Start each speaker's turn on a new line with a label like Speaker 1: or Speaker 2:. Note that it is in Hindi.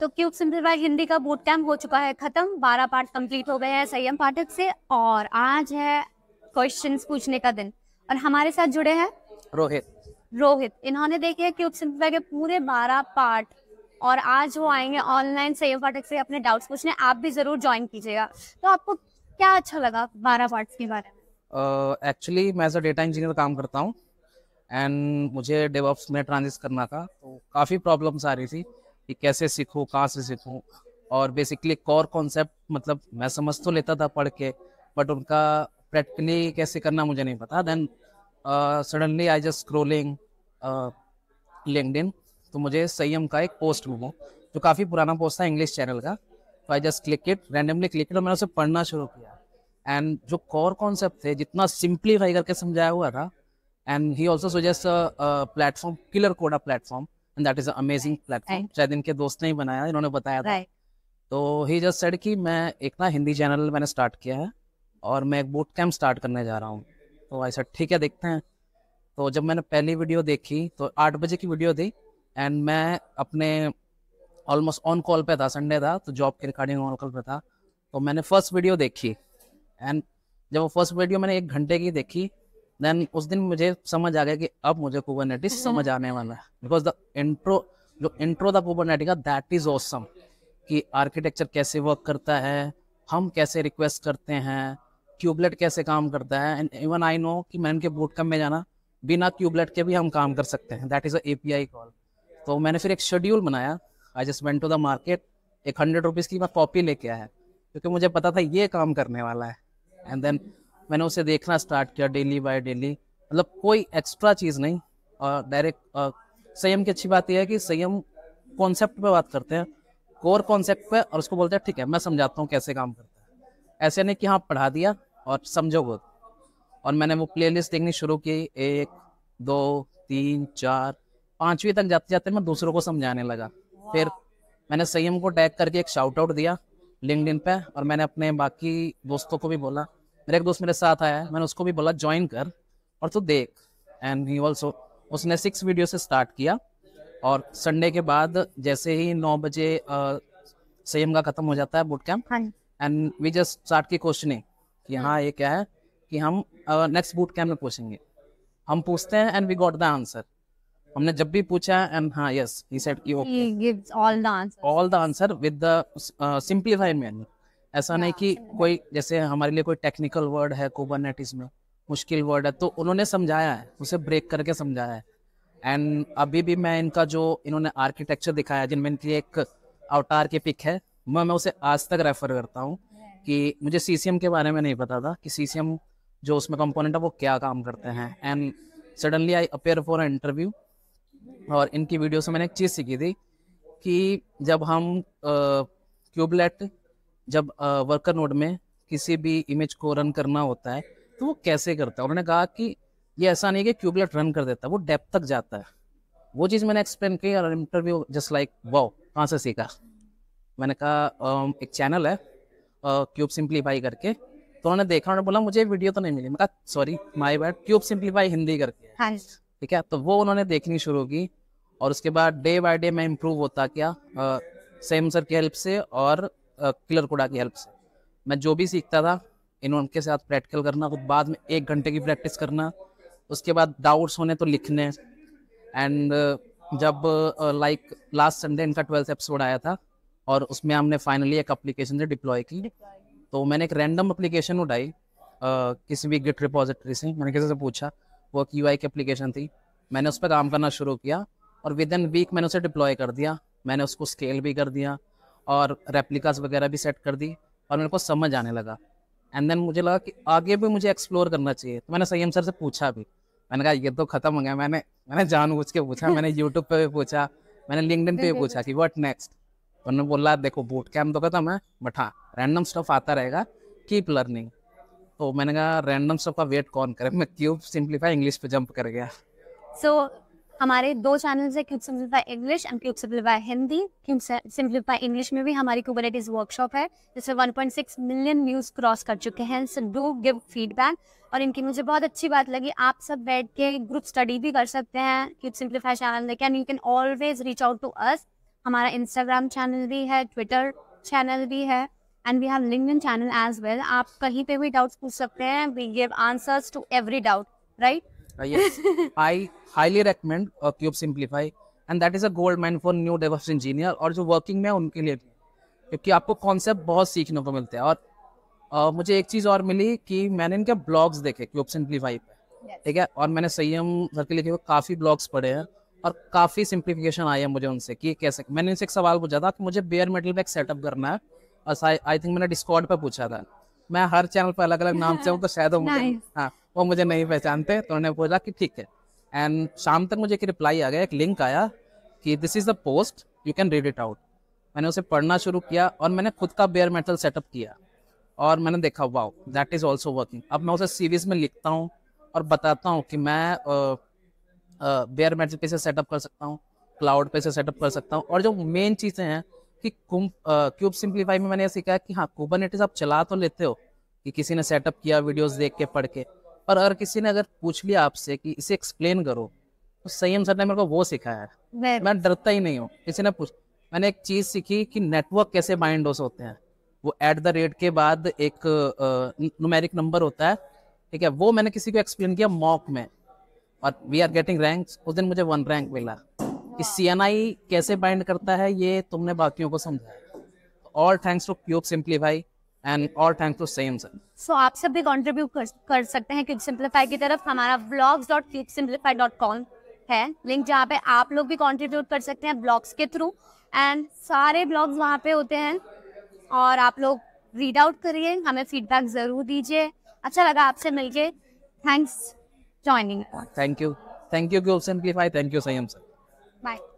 Speaker 1: तो क्यूब सिंप्लीफाइड हिंदी का बूट कैम्प हो चुका है खत्म बारह पार्ट कंप्लीट हो गए हैं संयम पाठक से और आज है क्वेश्चंस पूछने का दिन और हमारे साथ जुड़े हैं रोहित रोहित इन्होंने देखे क्यूब सिंप्लीफाइड के पूरे बारह पार्ट और आज वो आएंगे ऑनलाइन संयम पाठक से अपने डाउट्स पूछने आप भी जरूर ज्वाइन कीजिएगा तो आपको क्या अच्छा लगा बारह पार्ट के बारे
Speaker 2: में एक्चुअली मैं डेटा इंजीनियर काम करता हूँ एंड मुझे डेवॉप्स में ट्रांजिस्ट करना था तो काफ़ी प्रॉब्लम्स आ रही थी कि कैसे सीखूँ कहाँ से सीखूँ और बेसिकली कोर कॉन्सेप्ट मतलब मैं समझ तो लेता था पढ़ के बट उनका प्रैक्टिकली कैसे करना मुझे नहीं पता then suddenly I just scrolling LinkedIn तो मुझे संयम का एक पोस्ट मिला जो काफ़ी पुराना पोस्ट था इंग्लिश चैनल का तो I just click it randomly click it और मैंने उसे पढ़ना शुरू किया एंड जो कोर कॉन्सेप्ट थे जितना सिंप्लीफाई करके समझाया हुआ था and he also suggest platform Killercoda platform that is amazing platform शायद इनके दोस्त ने ही बनाया इन्होंने बताया था तो ही जस्ट सेड कि मैं एक ना हिंदी चैनल मैंने स्टार्ट किया है और मैं एक बूट कैंप स्टार्ट करने जा रहा हूँ तो आई सेड ठीक है देखते हैं तो जब मैंने पहली वीडियो देखी तो आठ बजे की वीडियो थी एंड मैं अपने ऑलमोस्ट ऑन कॉल पे था संडे था तो जॉब के रिकॉर्डिंग ऑन कॉल पे था तो मैंने फर्स्ट वीडियो देखी एंड जब वो फर्स्ट वीडियो मैंने एक घंटे की देखी देन उस दिन मुझे समझ आ गया कि अब मुझे कुबरनेटिस हम्म। समझ आने वाला है बिकॉज द इंट्रो जो इंट्रो द कुबरनेटिस का दैट इज ऑसम कि आर्किटेक्चर कैसे वर्क करता है हम कैसे रिक्वेस्ट करते हैं क्यूबलेट कैसे काम करता है एंड इवन आई नो कि मैं इनके बूट कम में जाना बिना क्यूबलेट के भी हम काम कर सकते हैं that is a API call तो मैंने फिर एक शेड्यूल बनाया I just went to the market एक हंड्रेड रुपीज़ की मैं कॉपी लेके आया क्योंकि मुझे पता था ये काम करने वाला है एंड देन मैंने उसे देखना स्टार्ट किया डेली बाय डेली मतलब कोई एक्स्ट्रा चीज़ नहीं और डायरेक्ट संयम की अच्छी बात यह है कि संयम कॉन्सेप्ट पे बात करते हैं कोर कॉन्सेप्ट पे और उसको बोलते हैं ठीक है मैं समझाता हूँ कैसे काम करता है ऐसे नहीं कि हाँ पढ़ा दिया और समझो बहुत और मैंने वो प्ले देखनी शुरू की एक दो तीन चार पाँचवीं तक जाते जाते मैं दूसरों को समझाने लगा फिर मैंने संयम को टैग करके एक शाउट आउट दिया लिंकड पे और मैंने अपने बाकी दोस्तों को भी बोला मेरा एक दोस्त मेरे साथ आया मैंने उसको भी बोला ज्वाइन कर और तू देख एंड ही ऑल्सो उसने सिक्स वीडियो से स्टार्ट किया और संडे के बाद जैसे ही नौ बजे सेम का खत्म हो जाता है boot camp and we just start की क्वेश्चनिंग कि हाँ।, हाँ ये क्या है कि हम नेक्स्ट बूट कैम्प में पूछेंगे हम पूछते हैं and we got the answer हमने जब भी पूछा एंड हाँ यस ही सेड कि okay all the answer all the answer with the simplified manner हाँ, ऐसा नहीं कि कोई जैसे हमारे लिए कोई टेक्निकल वर्ड है कोबरनेटिस में मुश्किल वर्ड है तो उन्होंने समझाया है उसे ब्रेक करके समझाया है एंड अभी भी मैं इनका जो इन्होंने आर्किटेक्चर दिखाया जिनमें इनकी एक अवतार की पिक है मैं मैं उसे आज तक रेफर करता हूँ कि मुझे सी के बारे में नहीं पता था कि सी जो उसमें कंपोनेंट है वो क्या काम करते हैं and suddenly I appear for interview और इनकी वीडियो से मैंने एक चीज़ सीखी थी कि जब हम क्यूबलेट जब वर्कर नोड में किसी भी इमेज को रन करना होता है तो वो कैसे करता है उन्होंने कहा कि ये ऐसा नहीं कि क्यूबलेट रन कर देता है वो डेप तक जाता है वो चीज़ मैंने एक्सप्लेन की और इंटरव्यू जस्ट लाइक वाओ कहाँ से सीखा मैंने कहा एक चैनल है क्यूब सिंप्लीफाई करके तो उन्होंने देखा उन्होंने बोला मुझे वीडियो तो नहीं मिली मैं कहा sorry my bad Kubesimplify Hindi करके हाँ ठीक है तो वो उन्होंने देखनी शुरू की और उसके बाद डे बाय डे मैं इम्प्रूव होता क्या सेम सर की हेल्प से और किलर कोडा की हेल्प से मैं जो भी सीखता था इन्होंने उनके साथ प्रैक्टिकल करना तो बाद में एक घंटे की प्रैक्टिस करना उसके बाद डाउट्स होने तो लिखने एंड जब लाइक लास्ट संडे इनका ट्वेल्थ एपिसोड आया था और उसमें हमने फाइनली एक अप्लीकेशन से डिप्लॉय की तो मैंने एक रैंडम अप्लीकेशन उठाई किसी भी गिट रिपोजिटरी से मैंने किसी से पूछा वो एक यू की अप्लीकेशन थी मैंने उस पर काम करना शुरू किया और विद इन वीक मैंने उसे डिप्लॉय कर दिया मैंने उसको स्केल भी कर दिया और रेप्लिकास वगैरह भी सेट कर दी और मेरे को समझ आने लगा एंड देन मुझे लगा कि आगे भी मुझे एक्सप्लोर करना चाहिए तो मैंने सयम सर से पूछा भी मैंने कहा ये तो खत्म हो गया मैंने मैंने जानबूझ के पूछा मैंने यूट्यूब पे भी पूछा मैंने लिंकडिन पे भी पूछा कि व्हाट नेक्स्ट तो उन्होंने बोला देखो बूट कैम्प तो खत्म है बट हाँ रैंडम स्टफ आता रहेगा कीप लर्निंग तो मैंने कहा रैंडम स्टफ का वेट कौन करे मैं क्यूब सिंप्लीफाई इंग्लिश पे जंप कर गया
Speaker 1: सो so, हमारे दो चैनल्स है Kubesimplify English and Kubesimplify Hindi Kubesimplify English में भी हमारी कुबरेटिज वर्कशॉप है जिससे 1.6 मिलियन व्यूज क्रॉस कर चुके हैं सो डू गिव फीडबैक और इनकी मुझे बहुत अच्छी बात लगी आप सब बैठ के ग्रुप स्टडी भी कर सकते हैं क्यूब सिंप्लीफाई चैनल देख and you can always reach out to us हमारा इंस्टाग्राम चैनल भी है ट्विटर चैनल भी है and we have link channel as well आप कहीं पे भी डाउट्स पूछ सकते हैं we give answers to every doubt right Uh, yes,
Speaker 2: I highly recommend uh, Cube Simplify and is a gold mine for new engineer और जो वर्किंग में उनके लिए क्योंकि आपको कॉन्सेप्ट बहुत सीखने को मिलते हैं और uh, मुझे एक चीज़ और मिली कि मैंने इनके ब्लॉग्स देखे क्यूब सिंप्लीफाई पे ठीक है और मैंने संयम सर के लिखे हुए काफ़ी ब्लॉग्स पढ़े हैं और काफ़ी सिंप्लीफिकेशन आई है मुझे उनसे कि कैसे मैंने इनसे एक सवाल पूछा था कि मुझे बेयर मेटल बैग सेटअप करना है और आई थिंक मैंने डिस्कॉर्ड पर पूछा था मैं हर चैनल पर अलग अलग नाम से हूँ तो शायद मुझे हाँ वो मुझे नहीं पहचानते तो उन्होंने बोला कि ठीक है एंड शाम तक मुझे एक रिप्लाई आ गया एक लिंक आया कि this is the post you can read it out मैंने उसे पढ़ना शुरू किया और मैंने खुद का बेयर मेटल सेटअप किया और मैंने देखा wow that is also working अब मैं उसे सीरीज में लिखता हूँ और बताता हूँ कि मैं बेयर मेटल पे से सेटअप कर सकता हूँ क्लाउड पे से सेटअप कर सकता हूँ और जो मेन चीज़ें हैं कि क्यूब सिंप्लीफाई में मैंने ये सीखा है कि हाँ कुबरनेटिस आप चला तो लेते हो कि किसी ने सेटअप किया वीडियोस देख के पढ़ के और अगर किसी ने अगर पूछ लिया आपसे कि इसे एक्सप्लेन करो तो संयम सर ने मेरे को वो सिखाया है मैं डरता ही नहीं हूँ किसी ने पूछ मैंने एक चीज सीखी कि नेटवर्क कैसे बाइंड होते हैं वो एट द रेट के बाद एक नुमेरिक नंबर होता है ठीक है वो मैंने किसी को एक्सप्लेन किया मॉक में और वी आर गेटिंग रैंक उस दिन मुझे वन रैंक मिला कि सी एन आई कैसे बाइंड करता है ये तुमने बाकियों को समझाया ऑल थैंक्स टू प्यूब भाई and all thanks to Saiyam sir
Speaker 1: so आप सब भी कंट्रीब्यूट कर, कर सकते हैं क्विक सिंपलीफाई की तरफ हमारा ब्लॉग्स है लिंक जहाँ पे आप लोग भी कंट्रीब्यूट कर सकते हैं ब्लॉग्स के थ्रू एंड सारे ब्लॉग्स वहाँ पे होते हैं और आप लोग रीड आउट करिए हमें फीडबैक ज़रूर दीजिए अच्छा लगा आपसे मिलके thanks joining
Speaker 2: thank you thank you Kubesimplify thank you Saiyam sir
Speaker 1: bye